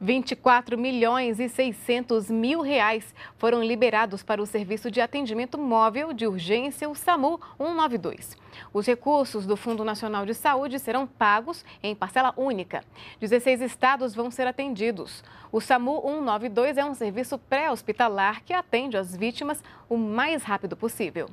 24 milhões e 600 mil reais foram liberados para o Serviço de Atendimento Móvel de Urgência, o SAMU 192. Os recursos do Fundo Nacional de Saúde serão pagos em parcela única. 16 estados vão ser atendidos. O SAMU 192 é um serviço pré-hospitalar que atende as vítimas o mais rápido possível.